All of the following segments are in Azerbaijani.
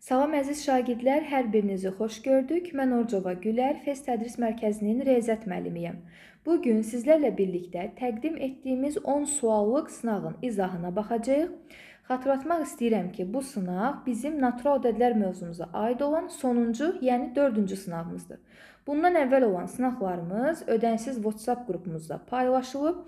Salam əziz şagirdlər, hər birinizi xoş gördük. Mən Orcova Gülər, Fes Tədris Mərkəzinin riyaziyyat müəllimiyəm. Bu gün sizlərlə birlikdə təqdim etdiyimiz 10 suallıq sınağın izahına baxacağıq. Xatırlatmaq istəyirəm ki, bu sınaq bizim natural ədədlər mövzumuza aid olan sonuncu, yəni 4-cü sınağımızdır. Bundan əvvəl olan sınaqlarımız ödənsiz WhatsApp qrupumuzda paylaşılıb.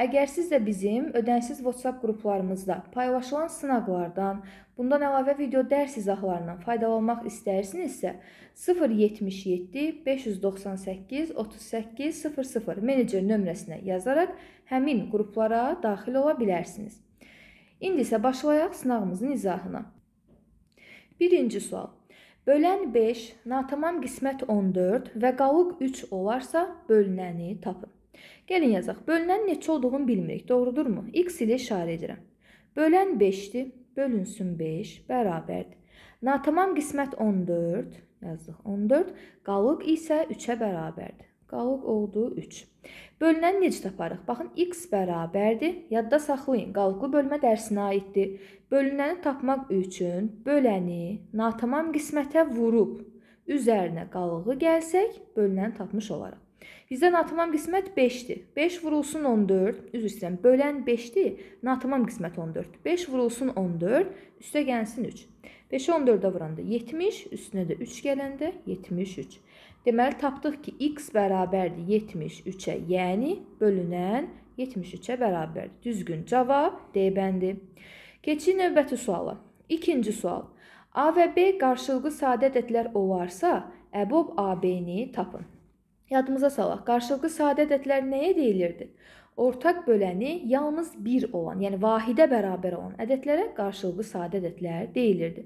Əgər siz də bizim ödənsiz WhatsApp qruplarımızda paylaşılan sınaqlardan, bundan əlavə video dərs izahlarından faydalanmaq istəyirsinizsə, 077 598 38 00 menecer nömrəsinə yazaraq həmin qruplara daxil ola bilərsiniz. İndi isə başlayaq sınağımızın izahına. Birinci sual. Bölən 5, natamam qismət 14 və qalıq 3 olarsa bölünəni tapın. Gəlin yazaq. Bölünən neçə olduğunu bilmirik. Doğrudurmu? X ilə işarə edirəm. Bölən 5-dir. Bölünsün 5 bərabərdir. Natamam qismət 14 yazdıq. 14 qalıq isə 3-ə bərabərdir. Qalıq oldu 3. Bölünəni necə taparıq? Baxın, x bərabərdir. Yadda saxlayın, qalıqlı bölmə dərsinə aiddir. Bölünəni tapmaq üçün böləni natamam qismətə vurub üzərinə qalığı gəlsək, bölünəni tapmış olarıq. Bizdə natamam qismət 5-dir. 5 vurulsun 14, üzr istəyirəm, bölən 5-dir, natamam qismət 14. 5 vurulsun 14, üstə gəlsin 3. 5-i 14-ə vuranda 70, üstünə də 3 gələndə 73. Deməli, tapdıq ki, x bərabərdir 73-ə, yəni bölünən 73-ə bərabərdir. Düzgün cavab D bəndi. Keçin növbəti suala. İkinci sual. A və B qarşılıqlı sadə ədədlər olarsa, əbob AB-ni tapın. Yadımıza salaq. Qarşılıqlı sadə ədədlər nəyə deyilirdi? Ortaq böləni yalnız 1 olan, yəni vahidə bərabər olan ədədlərə qarşılıqlı sadə ədədlər deyilirdi.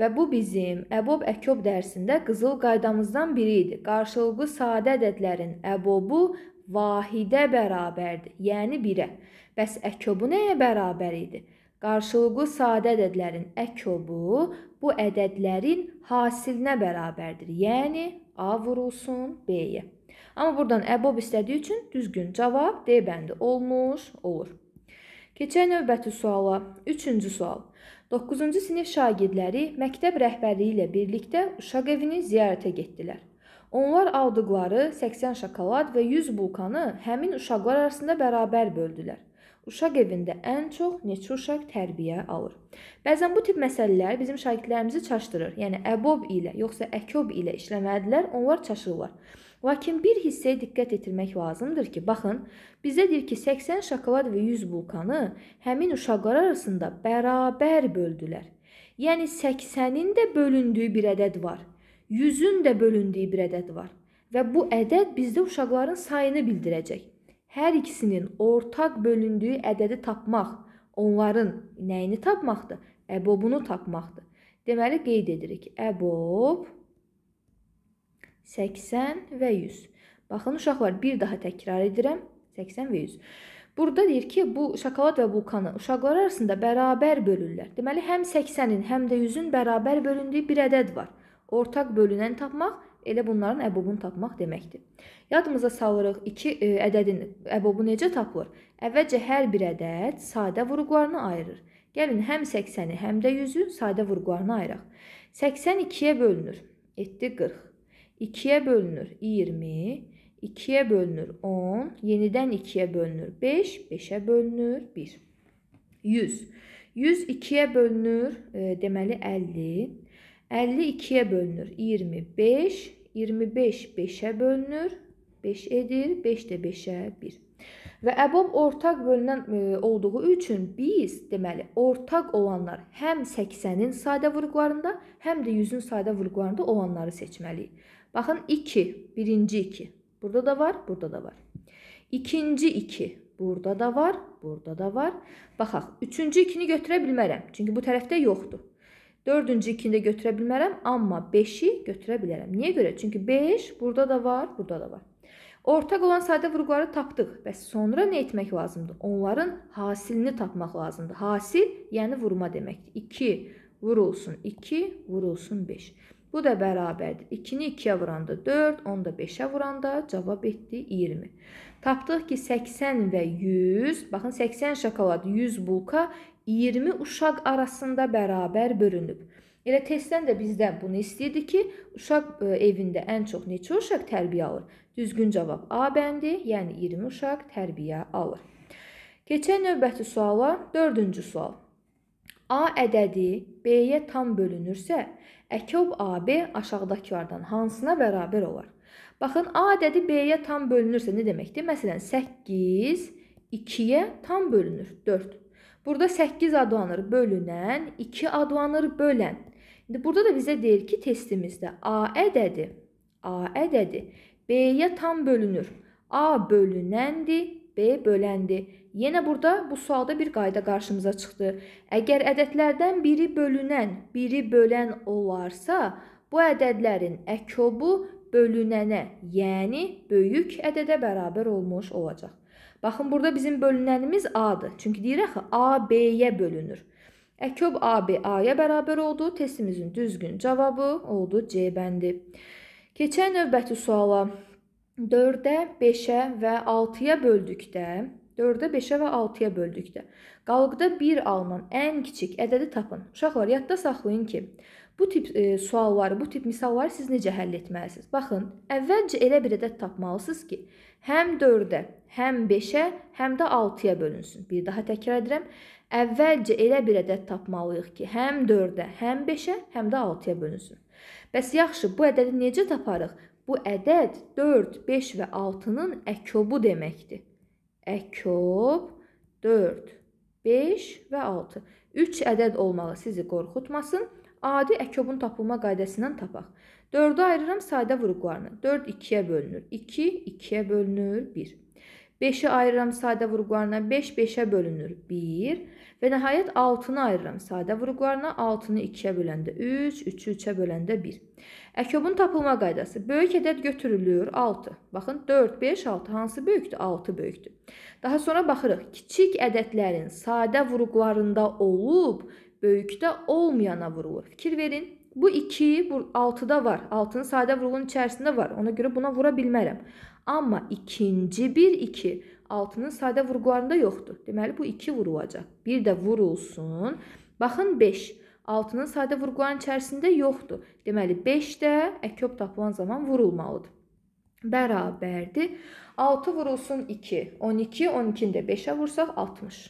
Və bu bizim əbob əkob dərsində qızıl qaydamızdan biri idi. Qarşılıqlı sadə ədədlərin əbobu vahidə bərabərdir, yəni 1-ə. Bəs əkobu nəyə bərabər idi? Qarşılıqlı sadə ədədlərin əkobu bu ədədlərin hasilinə bərabərdir. Yəni A vurulsun B-yə. Amma buradan əbob istədiyi üçün düzgün cavab D bəndi olmuş olur. Keçək növbəti suala. 3-cü sual. 9-cu sinif şagirdləri məktəb rəhbərliyi ilə birlikdə uşaq evini ziyarətə getdilər. Onlar aldıqları 80 şokolad və 100 bulkanı həmin uşaqlar arasında bərabər böldülər. Uşaq evində ən çox neçə uşaq tərbiyə alır? Bəzən bu tip məsələlər bizim şagirdlərimizi çaşdırır. Yəni əbob ilə, yoxsa əkob ilə işləməlidirlər, onlar çaşırlar. Lakin bir hissəyə diqqət yetirmək lazımdır ki, baxın, bizə deyir ki, 80 şokolad və 100 bulkanı həmin uşaqlar arasında bərabər böldülər. Yəni 80-in də bölündüyü bir ədəd var. 100-ün də bölündüyü bir ədəd var və bu ədəd bizdə uşaqların sayını bildirəcək. Hər ikisinin ortaq bölündüyü ədədi tapmaq, onların nəyini tapmaqdır? Əbobunu tapmaqdır. Deməli qeyd edirik. Əbob 80 və 100. Baxın uşaqlar, bir daha təkrar edirəm. 80 və 100. Burada deyir ki, bu şokolad və vulkanı uşaqlar arasında bərabər bölürlər. Deməli, həm 80-in, həm də 100-ün bərabər bölündüyü bir ədəd var. Ortaq bölünən tapmaq elə bunların əbobunu tapmaq deməkdir. Yadımıza salırıq 2 e, ədədin əbobu necə tapılır? Əvvəlcə hər bir ədəd sadə vurğularını ayırır. Gəlin həm 80-i, həm də 100-ü sadə vurğularına ayıraq. 80 2-yə bölünür. Etdi 40. 2'ye bölünür 20, 2'ye bölünür 10, yenidən 2'ye bölünür 5, 5'ə bölünür 1. 100. 100 2'ye bölünür, e, deməli 50. 50 2'ye bölünür 25, 25 5'ə bölünür, 5 edir, 5 də 5'ə 1. Və əbab ortaq bölünən e, olduğu üçün biz deməli ortaq olanlar həm 80-in sadə vurğularında, həm də 100-ün sadə vurğularında olanları seçməliyik. Baxın 2, birinci 2. Burada da var, burada da var. İkinci 2 burada da var, burada da var. Baxaq, 3-cü 2-ni götürə bilmərəm, çünki bu tərəfdə yoxdur. 4-cü 2-ni də götürə bilmərəm, amma 5-i götürə bilərəm. Niyə görə? Çünki 5 burada da var, burada da var. Ortaq olan sadə vurğuları tapdıq. Bəs sonra nə etmək lazımdır? Onların hasilini tapmaq lazımdır. Hasil, yəni vurma deməkdir. 2 vurulsun 2, vurulsun 5. Bu da bərabərdir. 2-ni 2-yə vuranda 4, 10 da 5-ə vuranda cavab etdi 20. Tapdıq ki, 80 və 100, baxın 80 şokolad, 100 bulka 20 uşaq arasında bərabər bölünüb. Elə testdən də bizdən bunu istəyirdi ki, uşaq e, evində ən çox neçə uşaq tərbiyə alır? Düzgün cavab A bəndi, yəni 20 uşaq tərbiyə alır. Keçək növbəti suala, dördüncü sual. A ədədi B-yə tam bölünürsə, əkəb AB aşağıdakılardan hansına bərabər olar? Baxın, A ədədi B-yə tam bölünürsə nə deməkdir? Məsələn, 8 2-yə tam bölünür, 4. Burada 8 adlanır bölünən, 2 adlanır bölən. İndi burada da bizə deyir ki, testimizdə A ədədi, A ədədi B'ye tam bölünür. A bölünəndi, B böləndi. Yenə burada bu sualda bir qayda qarşımıza çıxdı. Əgər ədədlərdən biri bölünən, biri bölən olarsa, bu ədədlərin əkobu bölünənə, yəni böyük ədədə bərabər olmuş olacaq. Baxın, burada bizim bölünənimiz A-dır. Çünki deyir axı, A B-yə bölünür. Əkob AB A-ya bərabər oldu. Testimizin düzgün cavabı oldu C bəndi. Keçən növbəti suala 4-ə, 5-ə və 6-ya böldükdə 4-ə, 5-ə və 6-ya böldükdə qalıqda 1 alınan ən kiçik ədədi tapın. Uşaqlar yadda saxlayın ki, bu tip e, sualları, bu tip misalları siz necə həll etməlisiniz? Baxın, əvvəlcə elə bir ədəd tapmalısınız ki, həm 4-ə, həm 5-ə, həm də 6-ya bölünsün. Bir daha təkrar edirəm. Əvvəlcə elə bir ədəd tapmalıyıq ki, həm 4-ə, həm 5-ə, həm də 6-ya bölünsün. Bəs yaxşı, bu ədədi necə taparıq? Bu ədəd 4, 5 və 6-nın əkobu deməkdir. Əkob 4, 5 və 6. 3 ədəd olmağı sizi qorxutmasın. Adi əkobun tapılma qaydasından tapaq. 4-ü ayırıram sayda vuruqlarını. 4 2-yə bölünür. 2 2-yə bölünür 1. 5'i ayırıram sadə vurğularına 5 5-ə bölünür 1 və nəhayət 6-nı ayırıram sadə vurğularına 6-nı 2-yə böləndə 3, 3-ü 3-ə böləndə 1. Əkobun tapılma qaydası. Böyük ədəd götürülür 6. Baxın 4, 5, 6 hansı böyükdür? 6 böyükdür. Daha sonra baxırıq. Kiçik ədədlərin sadə vurğularında olub böyükdə olmayana vurulur. Fikir verin bu 2 6-da var. 6-nın sadə vurğunun içərisində var. Ona görə buna vura bilmərəm. Amma ikinci bir 2 6-nın sadə vurğularında yoxdur. Deməli bu 2 vurulacaq. Bir də vurulsun. Baxın 5 6-nın sadə vurğuların içərisində yoxdur. Deməli 5 də əköp tapılan zaman vurulmalıdır. Bərabərdir. 6 vurulsun 2. 12, 12-ni də 5-ə vursaq 60.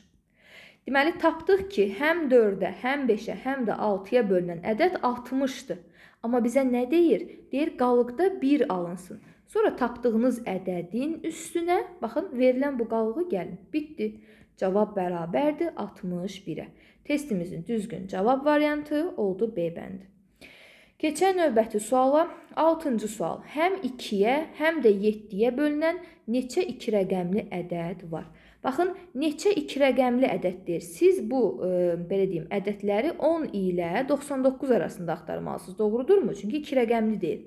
Deməli, tapdıq ki, həm 4-ə, həm 5-ə, həm də 6-ya bölünən ədəd 60-dır. Amma bizə nə deyir? Deyir, qalıqda 1 alınsın. Sonra tapdığınız ədədin üstünə, baxın, verilən bu qalığı gəlin. Bitdi. Cavab bərabərdir 61-ə. Testimizin düzgün cavab variantı oldu B bəndi. Keçən növbəti suala 6-cı sual. Həm 2-yə, həm də 7-yə bölünən neçə 2 rəqəmli ədəd var? Baxın, neçə iki rəqəmli ədəddir. Siz bu, e, belə deyim, ədədləri 10 ilə 99 arasında axtarmalısınız. Doğrudurmu? Çünki iki rəqəmli deyil.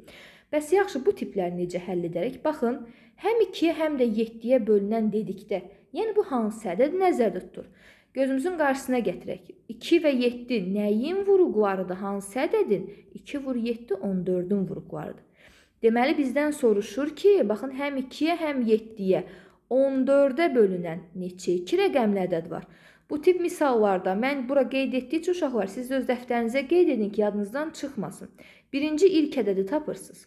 Bəs yaxşı, bu tipləri necə həll edərək? Baxın, həm 2-yə, həm də 7-yə bölünən dedikdə, yəni bu hansı ədəd nəzərdə tutur? Gözümüzün qarşısına gətirək. 2 və 7 nəyin vuruqlarıdır? Hansı ədədin? 2 vur 7 14-ün vuruqlarıdır. Deməli bizdən soruşur ki, baxın həm 2-yə, həm 7-yə 14-ə bölünən neçə 2 rəqəmli ədəd var. Bu tip misallarda mən bura qeyd etdikcə uşaqlar siz öz dəftərinizə qeyd edin ki, yadınızdan çıxmasın. Birinci ilk ədədi tapırsınız.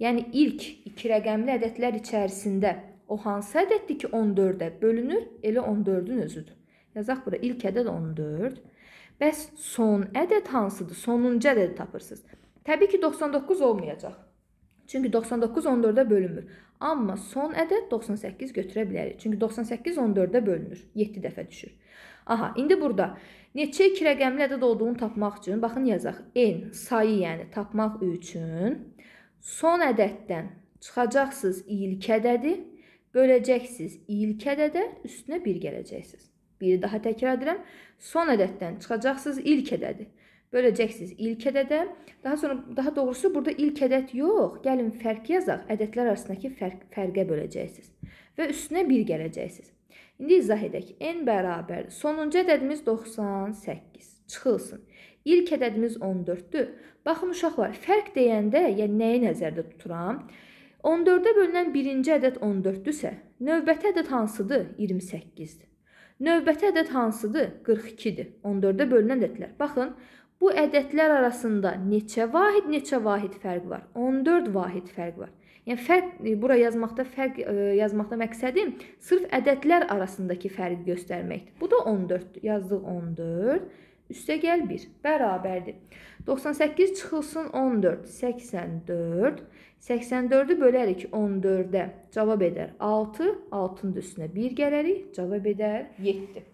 Yəni ilk 2 rəqəmli ədədlər içərisində o hansı ədəddir ki, 14-ə bölünür? Elə 14-ün özüdür. Yazaq bura ilk ədəd 14. Bəs son ədəd hansıdır? Sonuncu ədədi tapırsınız. Təbii ki, 99 olmayacaq. Çünki 99 14-ə bölünmür. Amma son ədəd 98 götürə bilərik. Çünki 98 14-də bölünür. 7 dəfə düşür. Aha, indi burada neçə iki rəqəmli ədəd olduğunu tapmaq üçün baxın yazaq. N sayı, yəni tapmaq üçün son ədəddən çıxacaqsınız ilk ədədi, böləcəksiniz ilk ədədə, üstünə 1 gələcəksiniz. Bir daha təkrar edirəm. Son ədəddən çıxacaqsınız ilk ədədi. Böləcəksiniz ilk ədədə. Daha sonra daha doğrusu burada ilk ədəd yox, gəlin fərq yazaq. Ədədlər arasındakı fərq fərqə böləcəksiniz və üstünə 1 gələcəksiniz. İndi izah edək. n bərabər sonuncu ədədimiz 98 çıxılsın. İlk ədədimiz 14-dür. Baxın uşaqlar, fərq deyəndə, yəni nəyi nəzərdə tuturam? 14-ə bölünən birinci ədəd 14-dürsə, növbəti ədəd hansıdır? 28-dir. Növbəti ədəd hansıdır? 42-dir. 14-ə bölünən ədədlər. Baxın, 14 Bu ədədlər arasında neçə vahid, neçə vahid fərq var? 14 vahid fərq var. Yəni fərq e, bura yazmaqda fərq e, yazmaqda məqsədim sırf ədədlər arasındakı fərqi göstərməkdir. Bu da 14-dür. Yazdıq 14 üstə gəl 1 bərabərdir. 98 çıxılsın 14, 84. 84-ü bölərik 14-ə. Cavab edər 6, 6-nın üstünə 1 gələrik, cavab edər 7.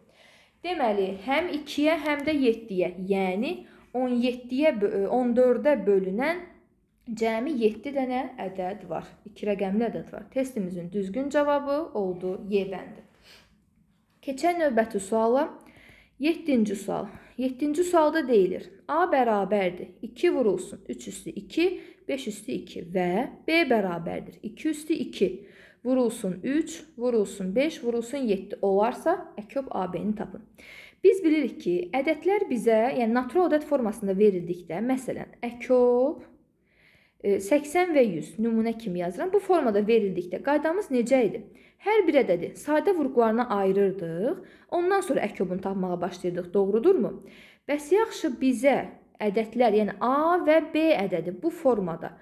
Deməli, həm 2-yə, həm də 7-yə, yəni 14 17-yə 14-ə e, bölünən Cəmi 7 dənə ədəd var. 2 rəqəmli ədəd var. Testimizin düzgün cavabı oldu Y bəndi. Keçən növbəti suala. 7-ci sual. 7-ci sualda deyilir. A bərabərdir. 2 vurulsun. 3 üstü 2, 5 üstü 2 və B bərabərdir. 2 üstü 2 vurulsun 3, vurulsun 5, vurulsun 7 olarsa əköp e, AB-ni tapın. Biz bilirik ki, ədədlər bizə, yəni natural ədəd formasında verildikdə, məsələn, əköp e, 80 e, və 100 nümunə kimi yazıram. Bu formada verildikdə qaydamız necə idi? Hər bir ədədi sadə vurğularına ayırırdıq. Ondan sonra əköbünü tapmağa başlayırdıq. Doğrudurmu? Bəs yaxşı bizə ədədlər, yəni A və B ədədi bu formada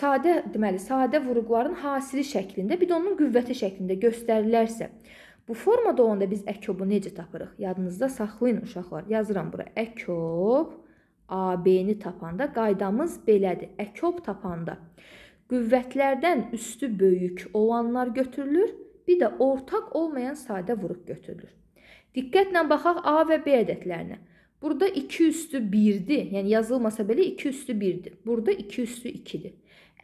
sadə deməli sadə vurğuların hasili şəklində, bir də onun qüvvəti şəklində göstərilərsə, bu formada olanda biz əkobu necə tapırıq? Yadınızda saxlayın uşaqlar. Yazıram bura əkob AB-ni tapanda qaydamız belədir. Əkob tapanda qüvvətlərdən üstü böyük olanlar götürülür, bir də ortaq olmayan sadə vuruq götürülür. Diqqətlə baxaq A və B ədədlərinə. Burada 2 üstü 1-dir. Yəni yazılmasa belə 2 üstü 1-dir. Burada 2 üstü 2-dir.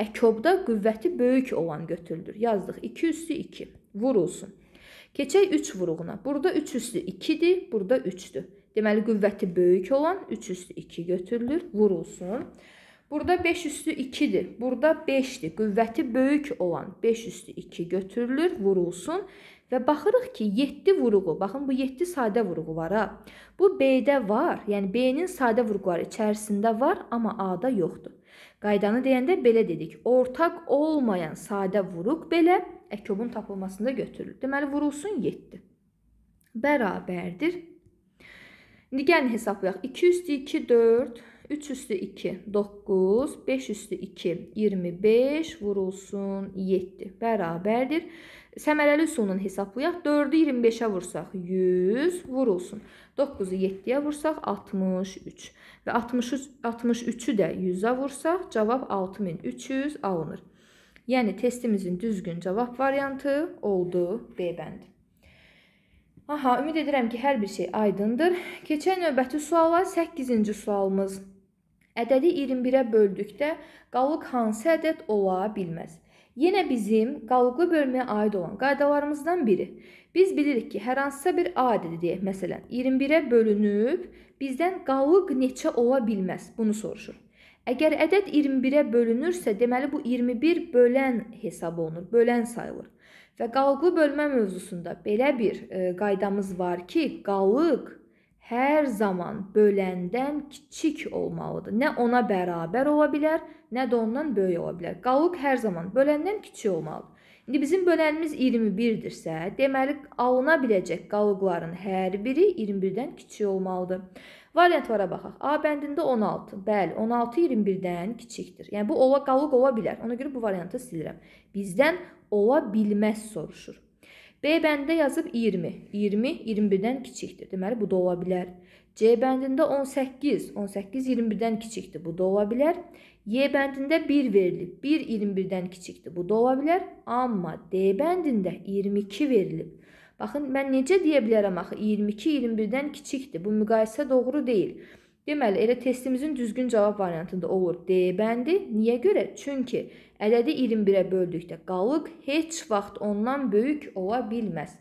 Əkobda qüvvəti böyük olan götürülür. Yazdıq 2 üstü 2. Vurulsun. Keçək 3 vuruğuna. Burada 3 üstü 2-dir, burada 3-dür. Deməli qüvvəti böyük olan 3 üstü 2 götürülür, vurulsun. Burada 5 üstü 2'dir. Burada 5'dir. Qüvvəti böyük olan 5 üstü 2 götürülür, vurulsun və baxırıq ki, 7 vurğu. Baxın bu 7 sadə vurğu var ha. Bu B-də var. Yəni B-nin sadə vurğuları içərisində var, amma A-da yoxdur. Qaydanı deyəndə belə dedik. Ortaq olmayan sadə vuruq belə əkobun tapılmasında götürülür. Deməli vurulsun 7. Bərabərdir. İndi gəlin hesablayaq. 2 üstü 2 4 3 üstü 2 9, 5 üstü 2 25 vurulsun 7 bərabərdir. Səmərəli üsulundan hesablayaq. 4-ü 25-ə vursaq 100 vurulsun. 9-u 7-yə vursaq 63 və 63, 63-ü də 100-ə vursaq cavab 6300 alınır. Yəni testimizin düzgün cavab variantı oldu B bəndi. Aha, ümid edirəm ki, hər bir şey aydındır. Keçən növbəti suala 8-ci sualımız Ədədi 21-ə böldükdə qalıq hansı ədəd ola bilməz? Yenə bizim qalıqlı bölməyə aid olan qaydalarımızdan biri. Biz bilirik ki, hər hansısa bir A ədədi deyək, məsələn, 21-ə bölünüb bizdən qalıq neçə ola bilməz? Bunu soruşur. Əgər ədəd 21-ə bölünürsə, deməli bu 21 bölən hesab olunur, bölən sayılır. Və qalıqlı bölmə mövzusunda belə bir e, qaydamız var ki, qalıq hər zaman böləndən kiçik olmalıdır. Nə ona bərabər ola bilər, nə də ondan böyük ola bilər. Qaluq hər zaman böləndən kiçik olmalıdır. İndi bizim bölənimiz 21-dirsə, deməli alına biləcək qalıqların hər biri 21-dən kiçik olmalıdır. Variantlara baxaq. A bəndində 16. Bəli, 16 21-dən kiçikdir. Yəni bu ola qalıq ola bilər. Ona görə bu variantı silirəm. Bizdən ola bilməz soruşur. B bəndində yazıb 20. 20 21-dən kiçikdir. Deməli bu da ola bilər. C bəndində 18. 18 21-dən kiçikdir. Bu da ola bilər. Y bəndində 1 verilib. 1 21-dən kiçikdir. Bu da ola bilər. Amma D bəndində 22 verilib. Baxın, mən necə deyə bilərəm axı 22 21-dən kiçikdir. Bu müqayisə doğru deyil. Deməli, elə testimizin düzgün cavab variantında olur D bəndi. Niyə görə? Çünki ədədi 21-ə böldükdə qalıq heç vaxt ondan böyük ola bilməz.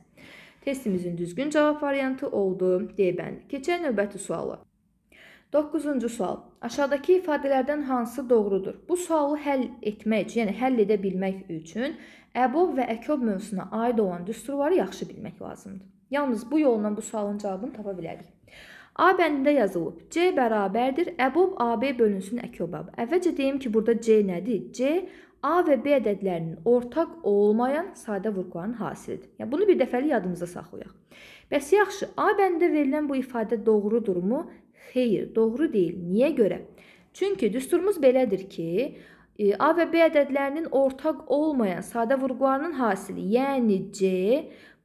Testimizin düzgün cavab variantı oldu D bəndi. Keçək növbəti sualı. 9-cu sual. Aşağıdakı ifadələrdən hansı doğrudur? Bu sualı həll etmək üçün, yəni həll edə bilmək üçün əbob və əkob mövzusuna aid olan düsturları yaxşı bilmək lazımdır. Yalnız bu yolla bu sualın cavabını tapa bilərik. A bəndində yazılıb. C bərabərdir əbob AB bölünsün əkobab. Əvvəlcə deyim ki, burada C nədir? C A və B ədədlərinin ortaq olmayan sadə vurğuların hasilidir. Yəni bunu bir dəfəlik yadımızda saxlayaq. Bəs yaxşı, A bəndində verilən bu ifadə doğrudurmu? Xeyr, doğru deyil. Niyə görə? Çünki düsturumuz belədir ki, e, A və B ədədlərinin ortaq olmayan sadə vurğularının hasili, yəni C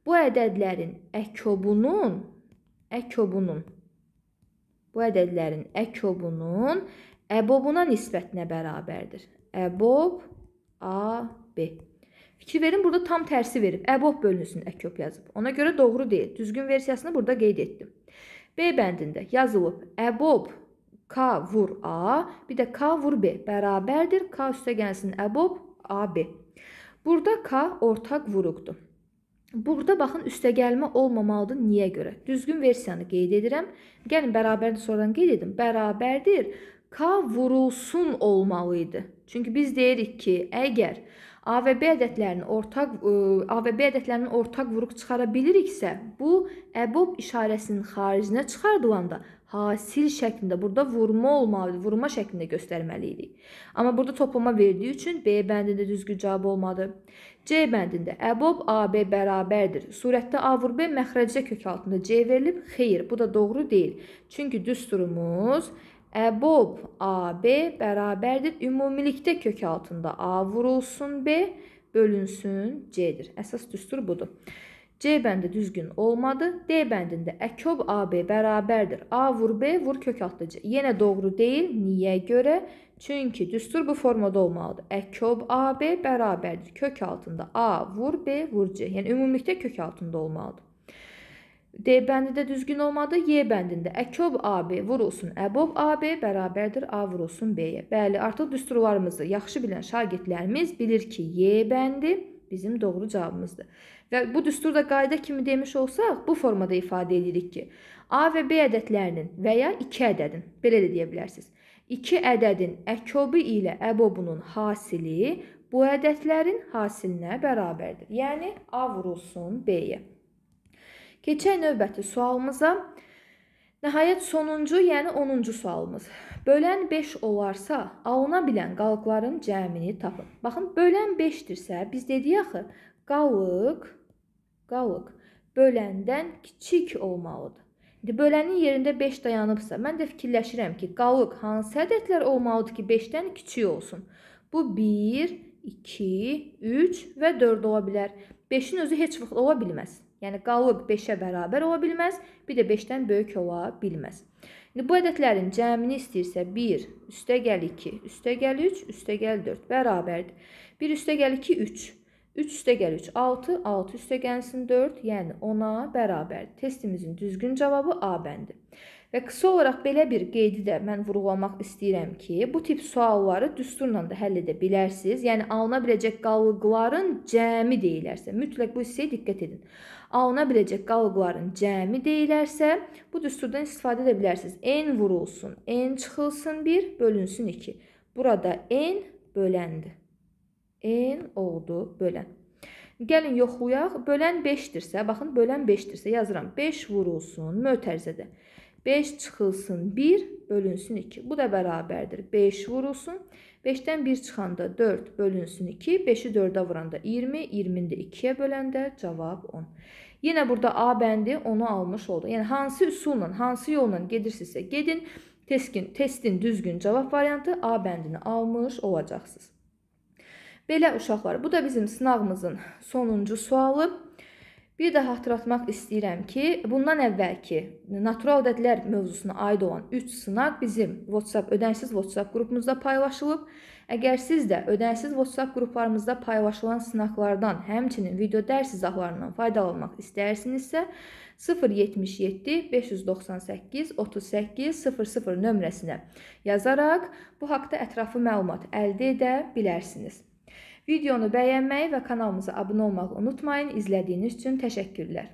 bu ədədlərin əkobunun əkobunun bu ədədlərin əkobunun əbobuna nisbətinə bərabərdir. Əbob A B. Fikir verin, burada tam tərsi verib. Əbob bölünüsünü əkob yazıb. Ona görə doğru deyil. Düzgün versiyasını burada qeyd etdim. B bəndində yazılıb əbob K vur A, bir də K vur B bərabərdir. K üstə gəlsin əbob AB. Burada K ortaq vuruqdur. Burada baxın üstə gəlmə olmamalıdır. Niyə görə? Düzgün versiyanı qeyd edirəm. Gəlin bərabərini sonradan qeyd edim. Bərabərdir. K vurulsun olmalı idi. Çünki biz deyirik ki, əgər A və B ədədlərinin ortaq ə, A və B ədədlərinin ortaq vuruq çıxara biliriksə, bu əbob işarəsinin xaricinə çıxardılanda hasil şəklində burada vurma olmalıdır, vurma şəklində göstərməli idik. Amma burada toplama verdiyi üçün B bəndində düzgün cavab olmadı. C bəndində əbob AB bərabərdir. Surətdə A vur B məxrəcdə kök altında C verilib. Xeyr, bu da doğru deyil. Çünki düsturumuz əbob AB bərabərdir. Ümumilikdə kök altında A vurulsun B bölünsün C-dir. Əsas düstur budur. C bəndi düzgün olmadı. D bəndində əkob AB bərabərdir. A vur B vur kök altı C. Yenə doğru deyil. Niyə görə? Çünki düstur bu formada olmalıdır. Əkob AB bərabərdir. Kök altında A vur B vur C. Yəni ümumilikdə kök altında olmalıdır. D bəndi də düzgün olmadı. Y bəndində əkob AB vurulsun əbob AB bərabərdir A vurulsun B-yə. Bəli, artıq düsturlarımızı yaxşı bilən şagirdlərimiz bilir ki, Y bəndi bizim doğru cavabımızdır. Və bu düsturda qayda kimi demiş olsaq, bu formada ifadə edirik ki, A və B ədədlərinin və ya 2 ədədin, belə də deyə bilərsiniz. 2 ədədin əkobi ilə əbobunun hasili bu ədədlərin hasilinə bərabərdir. Yəni A vurulsun B-yə. Keçək növbəti sualımıza. Nəhayət sonuncu, yəni 10-cu sualımız. Bölən 5 olarsa, alına bilən qalıqların cəmini tapın. Baxın, bölən 5-dirsə, biz dedik axı, qalıq qalıq böləndən kiçik olmalıdır. İndi bölənin yerində 5 dayanıbsa, mən də fikirləşirəm ki, qalıq hansı ədədlər olmalıdır ki, 5-dən kiçik olsun? Bu 1, 2, 3 və 4 ola bilər. 5-in özü heç vaxt ola bilməz. Yəni qalıq 5-ə bərabər ola bilməz, bir də 5-dən böyük ola bilməz. İndi bu ədədlərin cəmini istəyirsə 1 üstəgəl 2, üstəgəl 3, üstəgəl 4 bərabərdir. 1 üstəgəl 2 3 3 üstə gəl 3 6, 6 üstə gəlsin 4, yəni 10-a bərabərdir. Testimizin düzgün cavabı A bəndi. Və qısa olaraq belə bir qeydi də mən vurğulamaq istəyirəm ki, bu tip sualları düsturla da həll edə bilərsiniz. Yəni alına biləcək qalıqların cəmi deyilərsə, mütləq bu hissəyə diqqət edin. Alına biləcək qalıqların cəmi deyilərsə, bu düsturdan istifadə edə bilərsiniz. N vurulsun, N çıxılsın 1, bölünsün 2. Burada N böləndir n oldu bölən. Gəlin yoxlayaq. Bölən 5-dirsə, baxın, bölən 5-dirsə yazıram. 5 vurulsun mötərizədə. 5 çıxılsın 1, bölünsün 2. Bu da bərabərdir. 5 vurulsun. 5-dən 1 çıxanda 4 bölünsün 2. 5-i 4-ə vuranda 20, 20-ni də 2-yə böləndə cavab 10. Yenə burada A bəndi onu almış oldu. Yəni hansı üsulla, hansı yolla gedirsinizsə gedin, testin, testin düzgün cavab variantı A bəndini almış olacaqsınız. Belə uşaqlar, bu da bizim sınağımızın sonuncu sualı. Bir də xatırlatmaq istəyirəm ki, bundan əvvəlki natural ədədlər mövzusuna aid olan 3 sınaq bizim WhatsApp ödənsiz WhatsApp qrupumuzda paylaşılıb. Əgər siz də ödənsiz WhatsApp qruplarımızda paylaşılan sınaqlardan, həmçinin video dərs izahlarından faydalanmaq istəyirsinizsə, 077 598 38 00 nömrəsinə yazaraq bu haqqda ətraflı məlumat əldə edə bilərsiniz. Videonu bəyənməyi və kanalımıza abunə olmağı unutmayın. İzlədiyiniz üçün təşəkkürlər.